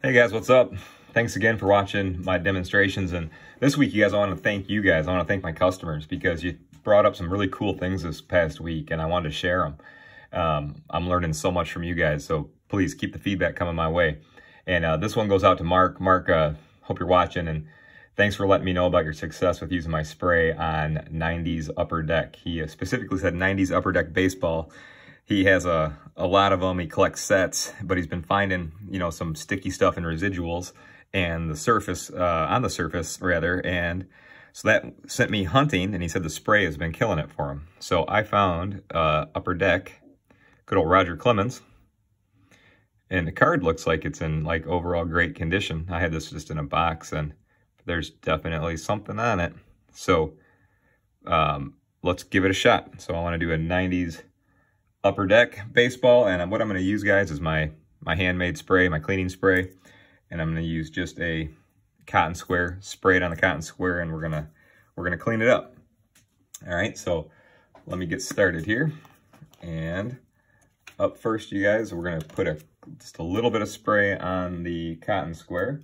Hey guys, what's up? Thanks again for watching my demonstrations. And this week, you guys, I want to thank you guys. I want to thank my customers because you brought up some really cool things this past week and I wanted to share them. Um, I'm learning so much from you guys, so please keep the feedback coming my way. And uh, this one goes out to Mark. Mark, uh, hope you're watching and thanks for letting me know about your success with using my spray on 90s Upper Deck. He uh, specifically said 90s Upper Deck Baseball he has a, a lot of them. He collects sets, but he's been finding, you know, some sticky stuff and residuals and the surface, uh, on the surface rather. And so that sent me hunting and he said the spray has been killing it for him. So I found uh, Upper Deck, good old Roger Clemens. And the card looks like it's in like overall great condition. I had this just in a box and there's definitely something on it. So um, let's give it a shot. So I want to do a 90s upper deck baseball. And what I'm going to use, guys, is my, my handmade spray, my cleaning spray. And I'm going to use just a cotton square, spray it on the cotton square, and we're going to we're going to clean it up. All right, so let me get started here. And up first, you guys, we're going to put a just a little bit of spray on the cotton square.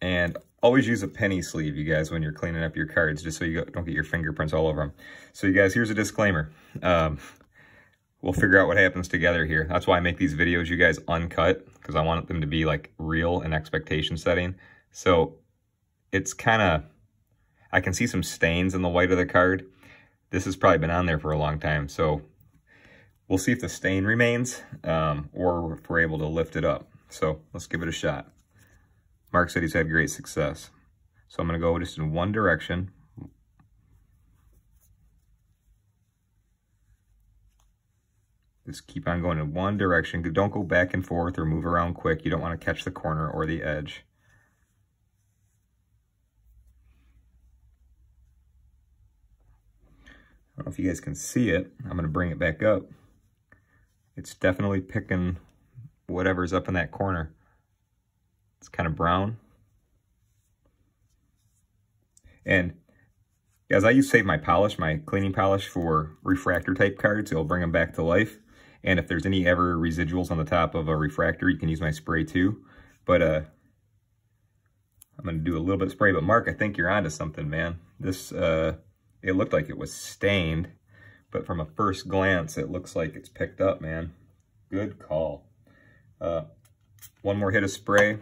And always use a penny sleeve, you guys, when you're cleaning up your cards, just so you don't get your fingerprints all over them. So you guys, here's a disclaimer. Um, we'll figure out what happens together here. That's why I make these videos, you guys, uncut, because I want them to be like real and expectation setting. So it's kind of, I can see some stains in the white of the card. This has probably been on there for a long time. So we'll see if the stain remains um, or if we're able to lift it up. So let's give it a shot. Mark said he's had great success. So I'm going to go just in one direction. Just keep on going in one direction. Don't go back and forth or move around quick. You don't want to catch the corner or the edge. I don't know if you guys can see it. I'm going to bring it back up. It's definitely picking whatever's up in that corner. It's kind of brown. And as I use Save My Polish, my cleaning polish for refractor type cards. It'll bring them back to life. And if there's any ever residuals on the top of a refractor, you can use my spray too. But uh, I'm going to do a little bit of spray. But Mark, I think you're onto something, man. This, uh, it looked like it was stained. But from a first glance, it looks like it's picked up, man. Good call. Uh, one more hit of spray.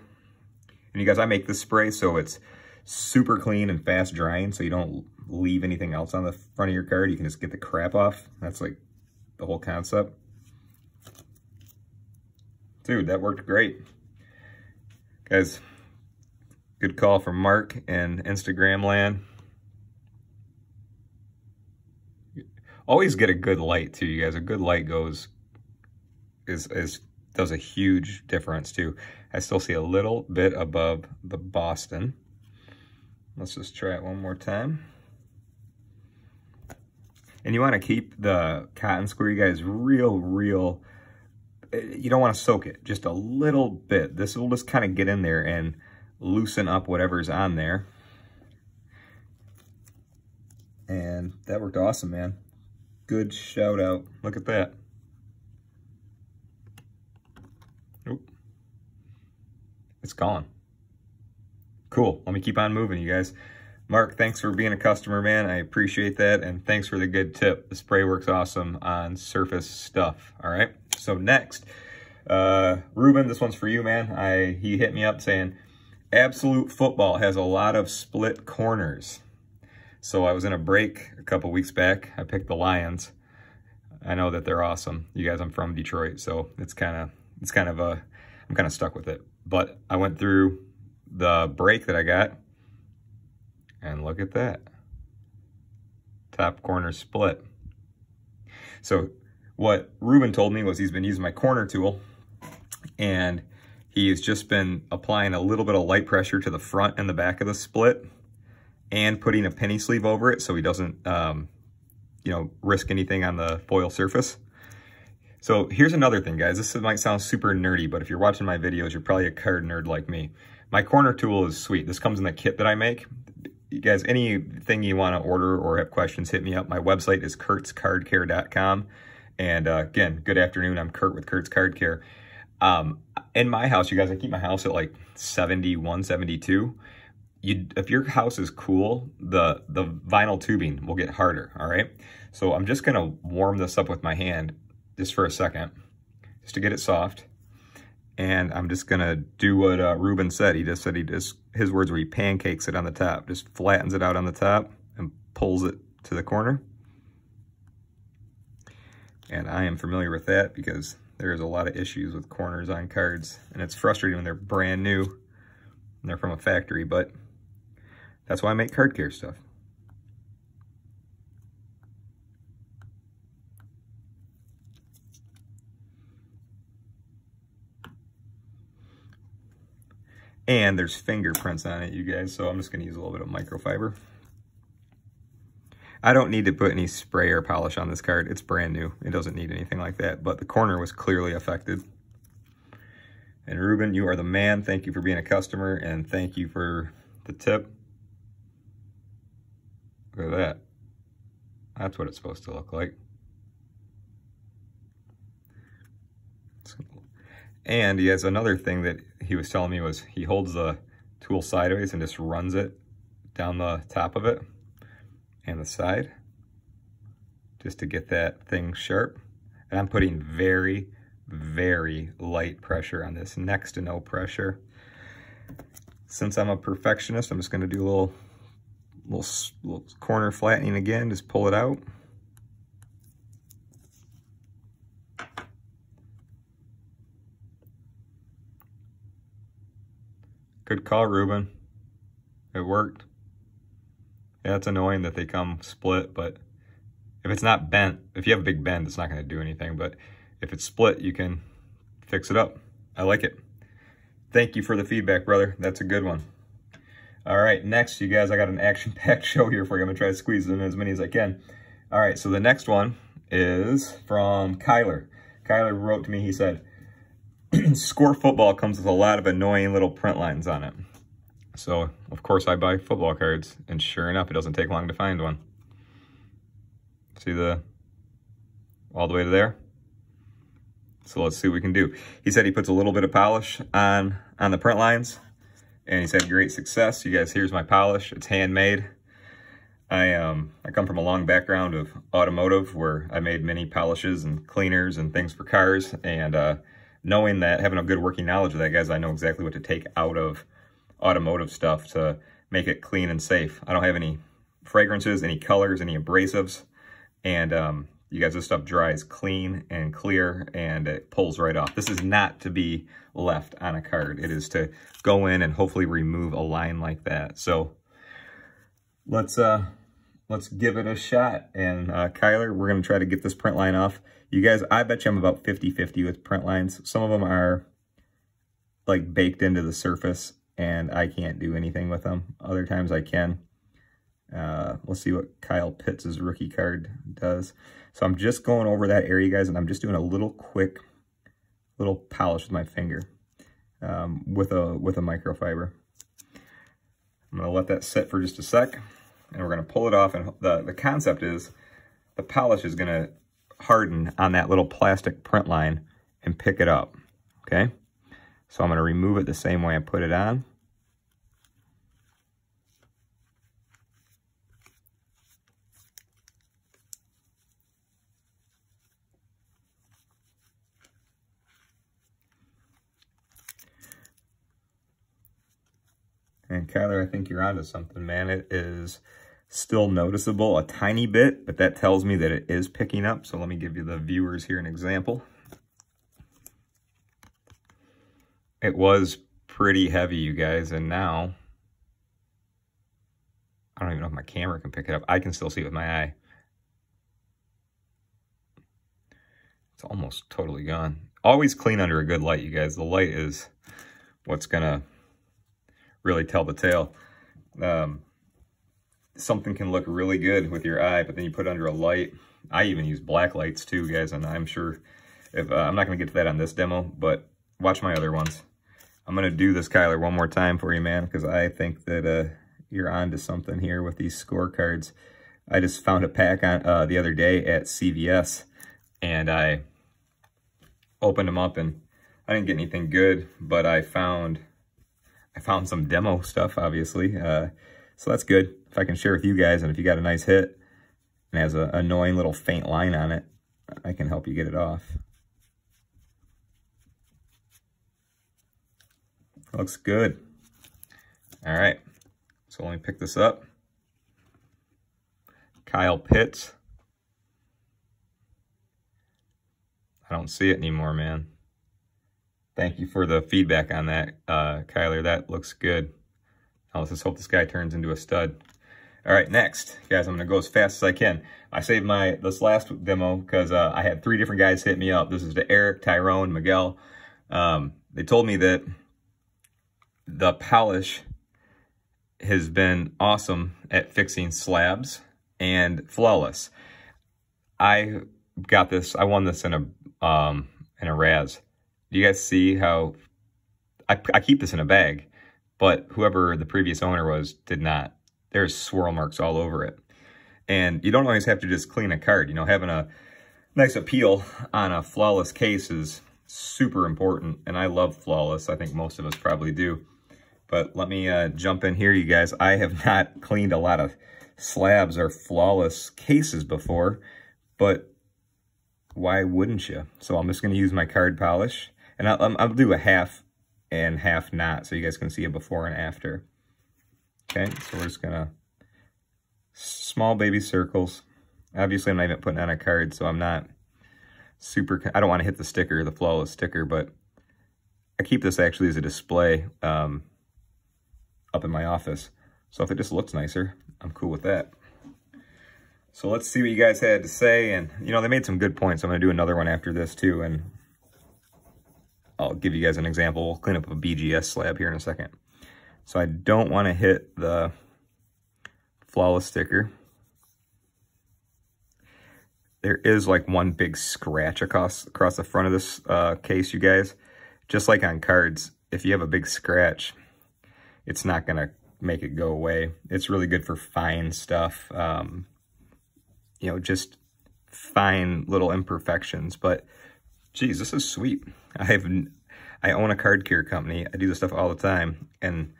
And you guys, I make this spray so it's super clean and fast drying so you don't leave anything else on the front of your card. You can just get the crap off. That's like the whole concept. Dude, that worked great. Guys, good call from Mark and Instagram land. Always get a good light too, you guys. A good light goes is is that was a huge difference too. I still see a little bit above the Boston. Let's just try it one more time. And you want to keep the cotton square, you guys, real, real, eh, you don't want to soak it, just a little bit. This will just kind of get in there and loosen up whatever's on there. And that worked awesome, man. Good shout out. Look at that. it's gone. Cool. Let me keep on moving, you guys. Mark, thanks for being a customer, man. I appreciate that. And thanks for the good tip. The spray works awesome on surface stuff. All right. So next, uh, Ruben, this one's for you, man. I He hit me up saying, Absolute Football has a lot of split corners. So I was in a break a couple weeks back. I picked the Lions. I know that they're awesome. You guys, I'm from Detroit, so it's kind of, it's kind of a, I'm kind of stuck with it. But I went through the break that I got and look at that. Top corner split. So what Ruben told me was he's been using my corner tool and he's just been applying a little bit of light pressure to the front and the back of the split and putting a penny sleeve over it so he doesn't, um, you know, risk anything on the foil surface. So here's another thing, guys. This might sound super nerdy, but if you're watching my videos, you're probably a card nerd like me. My corner tool is sweet. This comes in the kit that I make. You guys, anything you want to order or have questions, hit me up. My website is kurtzcardcare.com. And uh, again, good afternoon. I'm Kurt with Kurt's Card Care. Um, in my house, you guys, I keep my house at like 71, 72. You, if your house is cool, the, the vinyl tubing will get harder, all right? So I'm just going to warm this up with my hand just for a second, just to get it soft. And I'm just gonna do what uh, Ruben said. He just said he just, his words were he pancakes it on the top, just flattens it out on the top and pulls it to the corner. And I am familiar with that because there's a lot of issues with corners on cards and it's frustrating when they're brand new and they're from a factory, but that's why I make card care stuff. And there's fingerprints on it, you guys, so I'm just gonna use a little bit of microfiber. I don't need to put any spray or polish on this card. It's brand new. It doesn't need anything like that, but the corner was clearly affected. And Ruben, you are the man. Thank you for being a customer, and thank you for the tip. Look at that. That's what it's supposed to look like. And he has another thing that he was telling me was he holds the tool sideways and just runs it down the top of it and the side just to get that thing sharp. And I'm putting very, very light pressure on this, next to no pressure. Since I'm a perfectionist, I'm just gonna do a little, little, little corner flattening again, just pull it out. Good call, Ruben. It worked. Yeah, it's annoying that they come split, but if it's not bent, if you have a big bend, it's not going to do anything, but if it's split, you can fix it up. I like it. Thank you for the feedback, brother. That's a good one. All right, next, you guys, I got an action-packed show here for you. I'm going to try to squeeze in as many as I can. All right, so the next one is from Kyler. Kyler wrote to me, he said, Score Football comes with a lot of annoying little print lines on it. So, of course, I buy football cards, and sure enough, it doesn't take long to find one. See the, all the way to there? So let's see what we can do. He said he puts a little bit of polish on, on the print lines, and he's had great success. You guys, here's my polish. It's handmade. I um I come from a long background of automotive where I made many polishes and cleaners and things for cars and uh, knowing that, having a good working knowledge of that, guys, I know exactly what to take out of automotive stuff to make it clean and safe. I don't have any fragrances, any colors, any abrasives. And um, you guys, this stuff dries clean and clear and it pulls right off. This is not to be left on a card. It is to go in and hopefully remove a line like that. So let's uh, let's give it a shot. And uh, Kyler, we're going to try to get this print line off. You guys, I bet you I'm about 50-50 with print lines. Some of them are like baked into the surface and I can't do anything with them. Other times I can. Uh, let's see what Kyle Pitts' rookie card does. So I'm just going over that area, guys, and I'm just doing a little quick little polish with my finger um, with a with a microfiber. I'm going to let that sit for just a sec and we're going to pull it off. And the, the concept is the polish is going to harden on that little plastic print line and pick it up, okay? So I'm going to remove it the same way I put it on. Kyler, I think you're onto something, man. It is still noticeable a tiny bit, but that tells me that it is picking up. So let me give you the viewers here an example. It was pretty heavy, you guys, and now I don't even know if my camera can pick it up. I can still see it with my eye. It's almost totally gone. Always clean under a good light, you guys. The light is what's going to really tell the tale. Um, something can look really good with your eye, but then you put it under a light. I even use black lights too, guys, and I'm sure if uh, I'm not going to get to that on this demo, but watch my other ones. I'm going to do this, Kyler, one more time for you, man, because I think that uh, you're onto something here with these scorecards. I just found a pack on uh, the other day at CVS, and I opened them up, and I didn't get anything good, but I found I found some demo stuff, obviously. Uh, so that's good. If I can share with you guys, and if you got a nice hit and has an annoying little faint line on it, I can help you get it off. Looks good. All right, so let me pick this up. Kyle Pitts. I don't see it anymore, man. Thank you for the feedback on that, uh, Kyler. That looks good. Now let's just hope this guy turns into a stud. All right, next, guys, I'm gonna go as fast as I can. I saved my this last demo because uh, I had three different guys hit me up. This is to Eric, Tyrone, Miguel. Um, they told me that the polish has been awesome at fixing slabs and flawless. I got this, I won this in a, um, in a Raz. Do you guys see how I, I keep this in a bag, but whoever the previous owner was did not. There's swirl marks all over it. And you don't always have to just clean a card. You know, having a nice appeal on a flawless case is super important. And I love flawless. I think most of us probably do. But let me uh, jump in here, you guys. I have not cleaned a lot of slabs or flawless cases before, but why wouldn't you? So I'm just going to use my card polish and I'll, um, I'll do a half and half knot, so you guys can see a before and after. Okay, so we're just going to small baby circles. Obviously, I'm not even putting on a card, so I'm not super, I don't want to hit the sticker, the flawless sticker, but I keep this actually as a display um, up in my office. So if it just looks nicer, I'm cool with that. So let's see what you guys had to say. And, you know, they made some good points. I'm going to do another one after this, too. And I'll give you guys an example. We'll clean up a BGS slab here in a second. So I don't want to hit the flawless sticker. There is like one big scratch across, across the front of this uh, case, you guys. Just like on cards, if you have a big scratch, it's not going to make it go away. It's really good for fine stuff. Um, you know, just fine little imperfections, but geez, this is sweet. I have, I own a card care company. I do this stuff all the time. And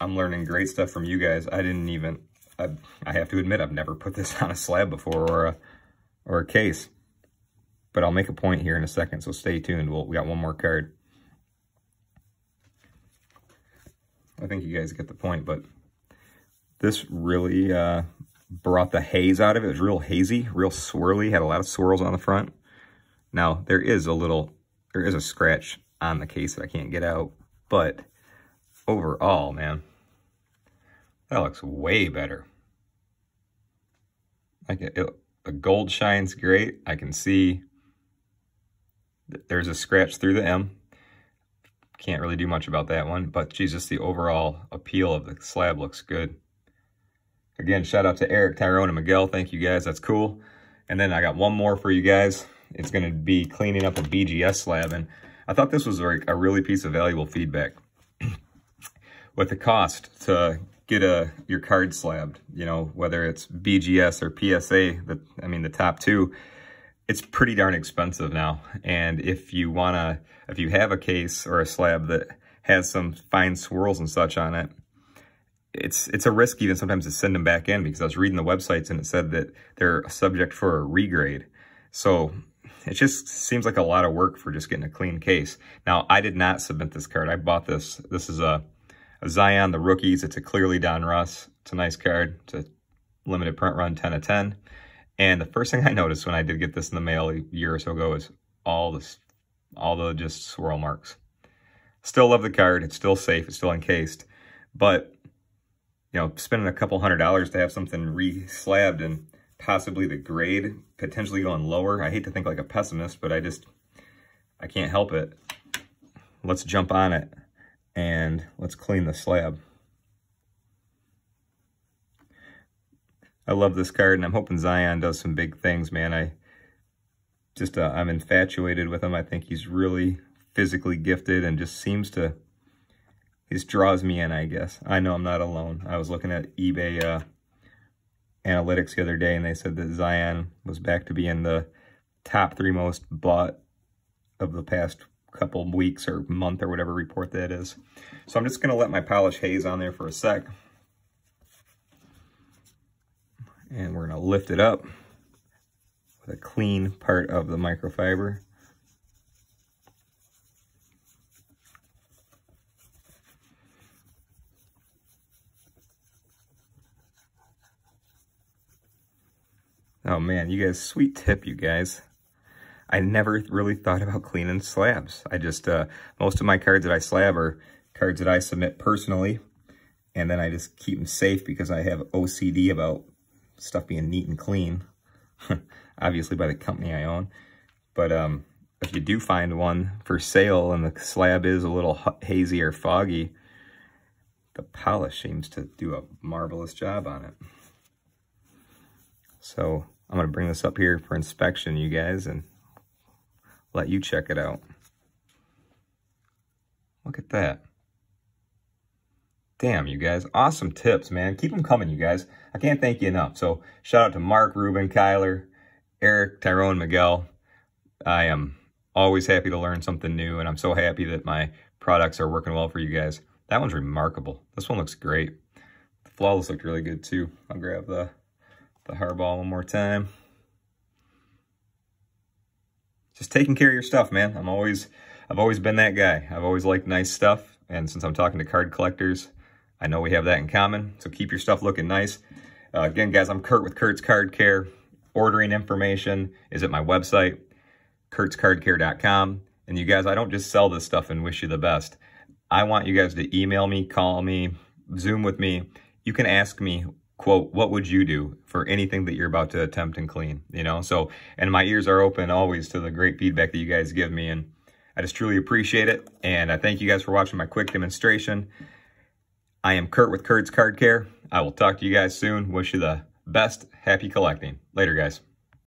I'm learning great stuff from you guys. I didn't even, I, I have to admit, I've never put this on a slab before or a, or a case. But I'll make a point here in a second, so stay tuned. We'll, we got one more card. I think you guys get the point, but this really uh, brought the haze out of it. It was real hazy, real swirly, had a lot of swirls on the front. Now, there is a little, there is a scratch on the case that I can't get out, but overall, man, that looks way better. Like it, it, the gold shines great. I can see there's a scratch through the M. Can't really do much about that one, but Jesus, the overall appeal of the slab looks good. Again, shout out to Eric, Tyrone, and Miguel. Thank you guys. That's cool. And then I got one more for you guys it's going to be cleaning up a BGS slab. And I thought this was a really piece of valuable feedback. With the cost to get a uh, your card slabbed, you know, whether it's BGS or PSA, the, I mean, the top two, it's pretty darn expensive now. And if you want to, if you have a case or a slab that has some fine swirls and such on it, it's it's a risk even sometimes to send them back in because I was reading the websites and it said that they're subject for a regrade. So it just seems like a lot of work for just getting a clean case. Now, I did not submit this card. I bought this. This is a, a Zion, the Rookies. It's a clearly Don Russ. It's a nice card. It's a limited print run, 10 of 10. And the first thing I noticed when I did get this in the mail a year or so ago is all this, all the just swirl marks. Still love the card. It's still safe. It's still encased. But, you know, spending a couple hundred dollars to have something re-slabbed and possibly the grade potentially going lower. I hate to think like a pessimist, but I just, I can't help it. Let's jump on it and let's clean the slab. I love this card and I'm hoping Zion does some big things, man. I just, uh, I'm infatuated with him. I think he's really physically gifted and just seems to, he just draws me in, I guess. I know I'm not alone. I was looking at eBay, uh, analytics the other day and they said that Zion was back to being the top three most bought of the past couple weeks or month or whatever report that is. So I'm just going to let my polish haze on there for a sec. And we're going to lift it up with a clean part of the microfiber. Oh man, you guys, sweet tip, you guys. I never really thought about cleaning slabs. I just, uh, most of my cards that I slab are cards that I submit personally, and then I just keep them safe because I have OCD about stuff being neat and clean, obviously by the company I own. But um, if you do find one for sale and the slab is a little hazy or foggy, the polish seems to do a marvelous job on it. So I'm going to bring this up here for inspection, you guys, and let you check it out. Look at that. Damn, you guys. Awesome tips, man. Keep them coming, you guys. I can't thank you enough. So shout out to Mark, Ruben, Kyler, Eric, Tyrone, Miguel. I am always happy to learn something new, and I'm so happy that my products are working well for you guys. That one's remarkable. This one looks great. The flawless looked really good, too. I'll grab the the hardball one more time. Just taking care of your stuff, man. I'm always, I've always been that guy. I've always liked nice stuff. And since I'm talking to card collectors, I know we have that in common. So keep your stuff looking nice. Uh, again, guys, I'm Kurt with Kurt's Card Care. Ordering information is at my website, kurtscardcare.com. And you guys, I don't just sell this stuff and wish you the best. I want you guys to email me, call me, Zoom with me. You can ask me quote, what would you do for anything that you're about to attempt and clean, you know? So, and my ears are open always to the great feedback that you guys give me. And I just truly appreciate it. And I thank you guys for watching my quick demonstration. I am Kurt with Kurt's Card Care. I will talk to you guys soon. Wish you the best. Happy collecting. Later, guys.